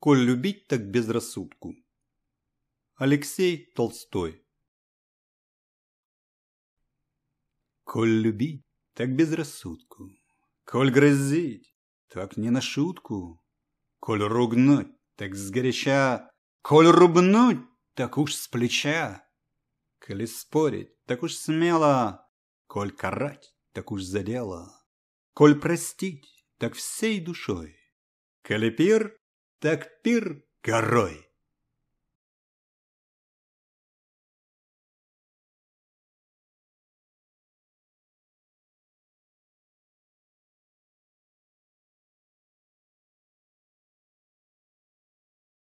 Коль любить так безрассудку. Алексей Толстой Коль любить так безрассудку, Коль грозить так не на шутку, Коль ругнуть так сгоряча, Коль рубнуть так уж с плеча, Коль спорить так уж смело, Коль карать так уж за дело, Коль простить так всей душой, Коли пир так пир горой.